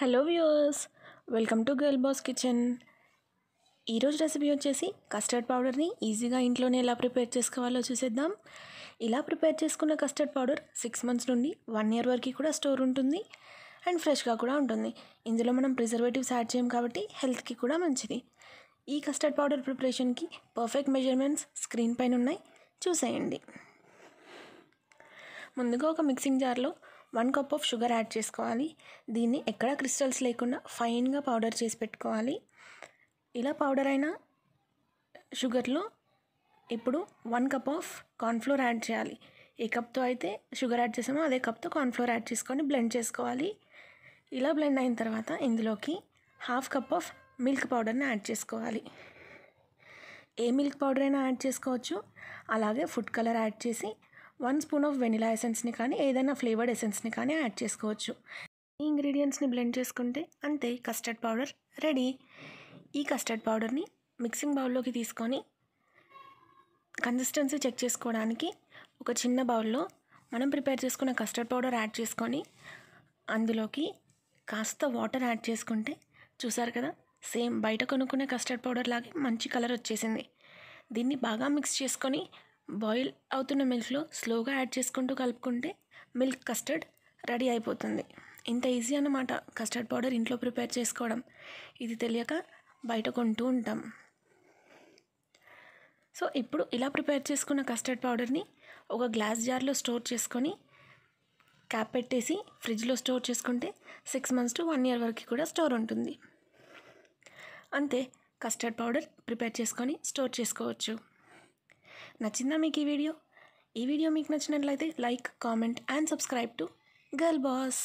hello viewers welcome to girl boss kitchen ఈరోజు recipe వచ్చేసి custard పౌడర్ని ఈజీగా ఇంట్లోనే ఎలా ప్రిపేర్ చేసుకోవాలో చూసేద్దాం ఇలా ప్రిపేర్ చేసుకున్న కస్టర్డ్ పౌడర్ సిక్స్ మంత్స్ నుండి వన్ ఇయర్ వరకు కూడా స్టోర్ ఉంటుంది అండ్ ఫ్రెష్గా కూడా ఉంటుంది ఇందులో మనం ప్రిజర్వేటివ్స్ యాడ్ చేయం కాబట్టి హెల్త్కి కూడా మంచిది ఈ కస్టర్డ్ పౌడర్ ప్రిపరేషన్కి పర్ఫెక్ట్ మెజర్మెంట్స్ స్క్రీన్ పైన ఉన్నాయి చూసేయండి ముందుగా ఒక మిక్సింగ్ జార్లో one cup of sugar add చేసుకోవాలి దీన్ని ఎక్కడ క్రిస్టల్స్ లేకుండా ఫైన్గా పౌడర్ చేసి పెట్టుకోవాలి ఇలా పౌడర్ అయిన షుగర్లో ఇప్పుడు one cup of cornflour add చేయాలి ఏ కప్తో అయితే షుగర్ యాడ్ చేసామో అదే కప్తో కార్న్ఫ్లోర్ యాడ్ చేసుకొని బ్లెండ్ చేసుకోవాలి ఇలా బ్లెండ్ అయిన తర్వాత ఇందులోకి హాఫ్ కప్ ఆఫ్ మిల్క్ పౌడర్ని యాడ్ చేసుకోవాలి ఏ మిల్క్ పౌడర్ అయినా యాడ్ చేసుకోవచ్చు అలాగే ఫుడ్ కలర్ యాడ్ చేసి వన్ స్పూన్ ఆఫ్ వెనిలా ఎసెన్స్ని కానీ ఏదైనా ఫ్లేవర్డ్ ఎసెన్స్ని కానీ యాడ్ చేసుకోవచ్చు ఈ ఇంగ్రీడియంట్స్ని బ్లెండ్ చేసుకుంటే అంతే కస్టర్డ్ పౌడర్ రెడీ ఈ కస్టర్డ్ పౌడర్ని మిక్సింగ్ బౌల్లోకి తీసుకొని కన్సిస్టెన్సీ చెక్ చేసుకోవడానికి ఒక చిన్న బౌల్లో మనం ప్రిపేర్ చేసుకున్న కస్టర్డ్ పౌడర్ యాడ్ చేసుకొని అందులోకి కాస్త వాటర్ యాడ్ చేసుకుంటే చూసారు కదా సేమ్ బయట కొనుక్కునే కస్టర్డ్ పౌడర్ లాగే మంచి కలర్ వచ్చేసింది దీన్ని బాగా మిక్స్ చేసుకొని బాయిల్ అవుతున్న మిల్క్లో స్లోగా యాడ్ చేసుకుంటూ కలుపుకుంటే మిల్క్ కస్టర్డ్ రెడీ అయిపోతుంది ఇంత ఈజీ అన్నమాట కస్టర్డ్ పౌడర్ ఇంట్లో ప్రిపేర్ చేసుకోవడం ఇది తెలియక బయట కొంటూ ఉంటాం సో ఇప్పుడు ఇలా ప్రిపేర్ చేసుకున్న కస్టర్డ్ పౌడర్ని ఒక గ్లాస్ జార్లో స్టోర్ చేసుకొని క్యాప్ పెట్టేసి ఫ్రిడ్జ్లో స్టోర్ చేసుకుంటే six months to one year వరకు కూడా స్టోర్ ఉంటుంది అంతే కస్టర్డ్ పౌడర్ ప్రిపేర్ చేసుకొని స్టోర్ చేసుకోవచ్చు నచ్చిందా మీకు ఈ వీడియో ఈ వీడియో మీకు నచ్చినట్లయితే like comment and subscribe to girl boss